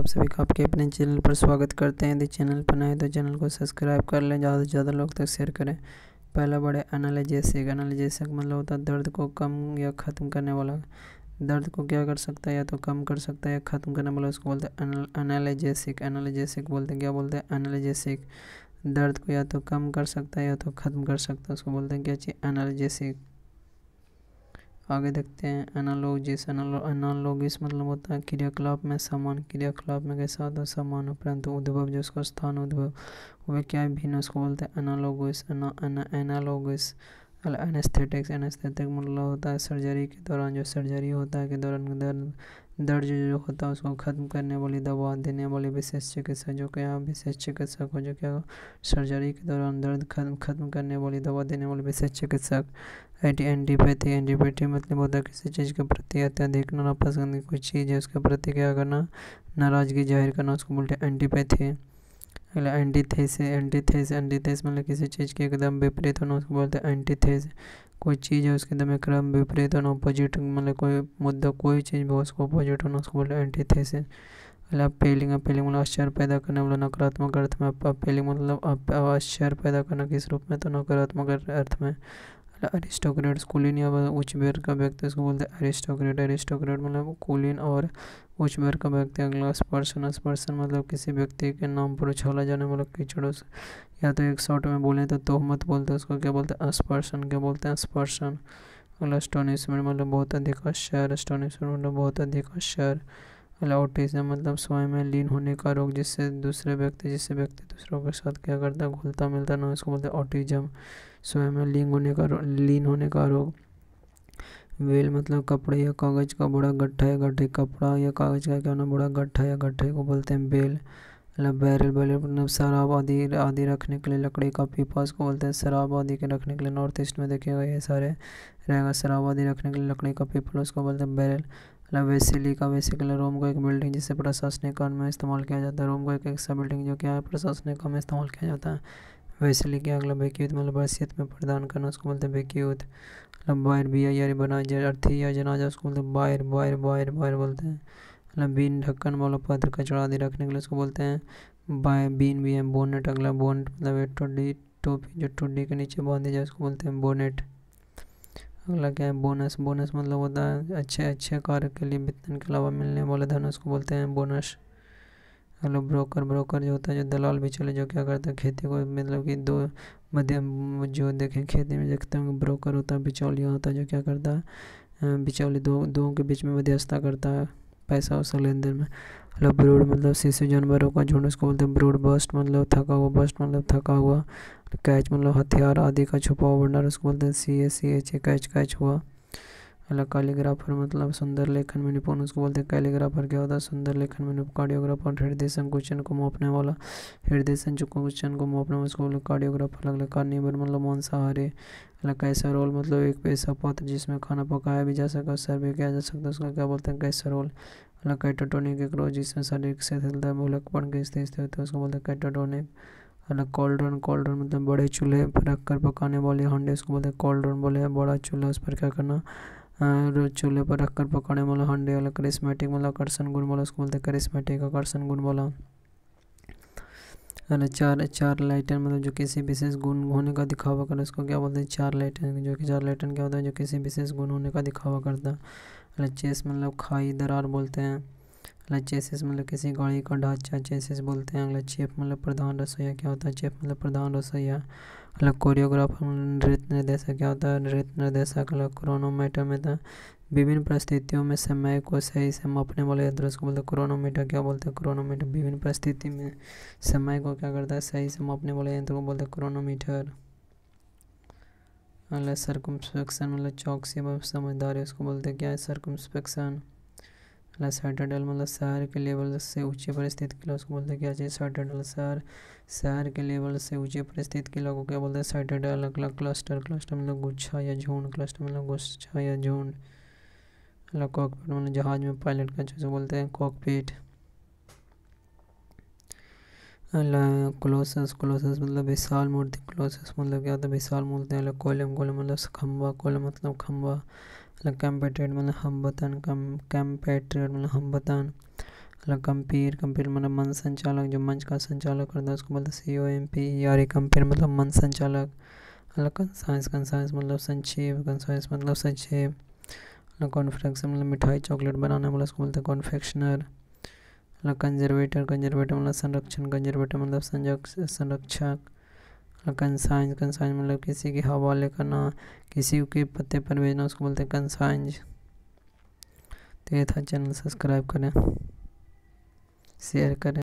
आप सभी का आपके अपने चैनल पर स्वागत करते हैं यदि चैनल पर नए तो चैनल को सब्सक्राइब कर लें ज़्यादा से ज़्यादा लोग तक शेयर करें पहला बड़े एनालिजेसिक एनालिजेसिक मतलब होता है दर्द को कम या ख़त्म करने वाला दर्द को क्या कर सकता है या तो कम कर सकता है या ख़त्म करने वाला उसको बोलते हैं एनालिजेसिक एनालिजेसिक बोलते हैं क्या बोलते हैं एनालिजेसिक दर्द को या तो कम कर सकता है या तो ख़त्म कर सकता है उसको बोलते हैं क्या चाहिए एनालिजेसिक आगे देखते हैं एनालॉग जिस एनालॉग मतलब होता है क्रियाकलाप में समान क्रियाकलाप में कैसा होता है समान उपरंत उद्भव जो उसका स्थान उद्भव वह क्या है भिन्न उसको बोलते हैं एनालॉगस एनालॉगस एनेस्थेटिक्स एनेस्थेटिक मतलब होता है सर्जरी के दौरान जो सर्जरी होता है के दौरान दर्द दर्द जो होता है उसको ख़त्म करने वाली दवा देने वाली विशेष चिकित्सा जो कि यहाँ विशेष चिकित्सक हो जो क्या सर्जरी के दौरान दर्द खत्म खत्म करने वाली दवा देने वाले विशेष चिकित्सक एंटी एंटीपैथी एंटीपैथी मतलब होता है किसी चीज़ के प्रति अत्यधिक नापसंद कोई चीज़ है उसके प्रति क्या करना नाराज़गी जाहिर करना उसको बोलते हैं एंटीपैथी एंटीथेस एंटीथेस एंटीथेस मतलब किसी चीज़ के एकदम विपरीत होना उसको बोलते हैं एंटीथेस कोई चीज़ है उसके एकदम एकदम विपरीत होना अपोजिट मतलब कोई मुद्दा कोई चीज़ भी उसको अपोजिट होना उसको बोलते हैं एंटीथेस मतलब अपीलिंग अपीलिंग मतलब आश्चर्य पैदा करने वाला नकारात्मक अर्थ में अपीलिंग मतलब आश्चर्य पैदा करना किस रूप में तो नकारात्मक अर्थ में अरिस्टोक्रेट कुलीन या उच्च उचबेर का व्यक्ति इसको बोलते हैं अरिस्टोक्रेट अरिस्टोक्रेट मतलब कुलीन और उच्च उचबेर का व्यक्ति अगला स्पर्शन स्पर्शन मतलब किसी व्यक्ति के नाम पर उछाला जाने वाला कीचड़ या तो एक शॉर्ट में बोले तो तोहमत बोलते हैं उसको क्या बोलते हैं स्पर्शन क्या बोलते हैं स्पर्शन अगला स्टोनिशमेंट मतलब बहुत अधिक अशर स्टोनिशमेंट मतलब बहुत अधिक अशर अलाउटिज्म मतलब स्वयं में लीन होने का रोग जिससे दूसरे व्यक्ति जिससे व्यक्ति दूसरों के साथ क्या करता है घुलता मिलता ना उसको बोलते हैं ऑटिज्म स्वयं में लीन होने का लीन होने का रोग वेल मतलब कपड़े या कागज़ का बड़ा गट्ठा या गड्ढे कपड़ा या कागज़ का क्या होना बड़ा गट्ठा या गड्ढे को बोलते हैं बेल मतलब बैरल बैरल मतलब शराब आदि आदि रखने के लिए लकड़ी का पीपा उसको बोलते हैं शराब आदि के रखने के लिए नॉर्थ ईस्ट में देखिएगा ये सारे रहेगा शराब आदि रखने के लिए लकड़ी का पीपल उसको बोलते हैं बैरल मतलब वैसे का वैसे कलर रोम को एक बिल्डिंग जिसे प्रशासनिक काम में इस्तेमाल किया जाता है रोम को एक ऐसा बिल्डिंग जो क्या है प्रशासनिक काम में इस्तेमाल किया जाता है वैसे क्या अगला बेक्यूत मतलब बरसीत में प्रदान करना उसको बोलते हैं बेक्यूत मतलब बायर आई यार बना अर्थी या जनाजा उसको बोलते हैं बायर बायर बायर बायर बोलते हैं मतलब बीन ढक्कन वाला पत्र कचरा आदि रखने के लिए उसको बोलते हैं बाय बीन भी है बोनेट अगला बोनेट मतलब टोडी टोपी जो टोडी के नीचे बांधी जाए उसको बोलते हैं बोनेट अगला क्या है बोनस बोनस मतलब होता है अच्छे अच्छे कार्य के लिए वेतन के अलावा मिलने वाले धन उसको बोलते हैं बोनस अगला ब्रोकर ब्रोकर जो होता है जो दलाल भी चले जो क्या करता है खेती को मतलब कि दो मध्यम जो देखें खेती में देखते हैं ब्रोकर होता है बिचौलिया होता है जो क्या करता है बिचौली दो दो के बीच में मध्यस्थता करता है पैसा वैसा लेन देन में मतलब ब्रूड मतलब शिशु जानवरों का झुंड उसको बोलते हैं ब्रूड बस्ट मतलब थका हुआ बस्ट मतलब थका हुआ कैच मतलब हथियार आदि का छुपा हुआ भंडार उसको बोलते हैं C A C H A catch catch हुआ पहला कैलीग्राफर मतलब सुंदर लेखन में निपुण उसको बोलते हैं कैलीग्राफर क्या होता है सुंदर लेखन में निपुण कार्डियोग्राफर हृदय संकुचन को मापने वाला हृदय संकुचन को मापने वाला उसको बोलते कार्डियोग्राफर अलग अलग कार्निवर मतलब मांसाहारी अलग कैसा रोल मतलब एक पैसा पात्र जिसमें खाना पकाया भी जा सका सर्वे किया जा सकता उसका क्या बोलते हैं कैसा रोल अलग कैटोटोनिक एक रोल जिसमें शरीर से हिलता है भूलकपन की स्थिति होती है उसको बोलते हैं कैटोटोनिक अलग कॉल्ड्रन कॉल्ड्रन मतलब बड़े चूल्हे पर रख कर पकाने वाले हांडे उसको बोलते हैं कॉल्ड्रन बोले बड़ा चूल्हा उस पर क्या करना हाँ, चूल्हे पर रखकर पकाने वाला हंडे वाला करिश्मेटिक वाला आकर्षण गुण वाला उसको बोलते हैं आकर्षण गुण वाला अरे चार चार लाइटन मतलब जो किसी विशेष गुण होने का दिखावा करता उसको क्या बोलते हैं चार लाइटन जो कि चार लाइटन क्या होता है जो किसी विशेष गुण होने का दिखावा करता है अरे चेस मतलब खाई दरार बोलते हैं अगला चेसिस मतलब किसी गाड़ी का ढांचा चेसिस बोलते हैं अगला चेफ मतलब प्रधान रसोईया क्या होता है चेफ मतलब प्रधान रसोईया अलग कोरियोग्राफर नृत्य निर्देशक क्या होता है नृत्य निर्देशक अलग क्रोनोमीटर में था तो विभिन्न परिस्थितियों में समय को सही से मापने वाले यंत्र उसको बोलते हैं क्रोनोमीटर क्या बोलते हैं क्रोनोमीटर विभिन्न परिस्थिति में समय को क्या करता है सही से मापने वाले यंत्र को बोलते हैं क्रोनोमीटर मतलब सर्कम्स्पेक्शन मतलब चौकसी समझदारी उसको बोलते हैं क्या है सर्कम्स्पेक्शन साइटाडल मतलब शहर के लेवल से ऊंचे पर स्थित किला उसको बोलते हैं क्या चाहिए साइटाडल शहर शहर के लेवल से ऊंचे पर स्थित किला को क्या बोलते हैं साइटाडल अगला क्लस्टर क्लस्टर मतलब गुच्छा या झुंड क्लस्टर मतलब गुच्छा या झुंड अगला कॉकपेट मतलब जहाज में पायलट का चीज बोलते हैं कॉकपेट क्लोसस क्लोसस मतलब विशाल मूर्ति क्लोसस मतलब क्या होता है विशाल मूर्ति अलग कॉलम कॉलम मतलब खम्बा कॉलम मतलब खम्बा अल्लाह मतलब कंपेटेड मतलब हम बतान कम कंपेटेड मतलब हम बतान अल्लाह कंपेयर कंपेयर मतलब मन संचालक जो मंच का संचालक करता है उसको बोलता सी ओ एम पी यार कंपेयर मतलब मन संचालक अल्लाह कंसाइंस कंसाइंस मतलब संक्षेप कंसाइंस मतलब संक्षेप अल्लाह मतलब कॉन्फ्रेक्स मतलब मिठाई चॉकलेट बनाने वाला उसको बोलते कॉन्फेक्शनर अल्लाह कंजर्वेटर कंजर्वेटर मतलब संरक्षण कंजर्वेटर मतलब संरक्षक कंसाइन कंसाइन मतलब किसी के हवाले करना किसी के पते पर भेजना उसको बोलते हैं कंसाइन तो ये था चैनल सब्सक्राइब करें शेयर करें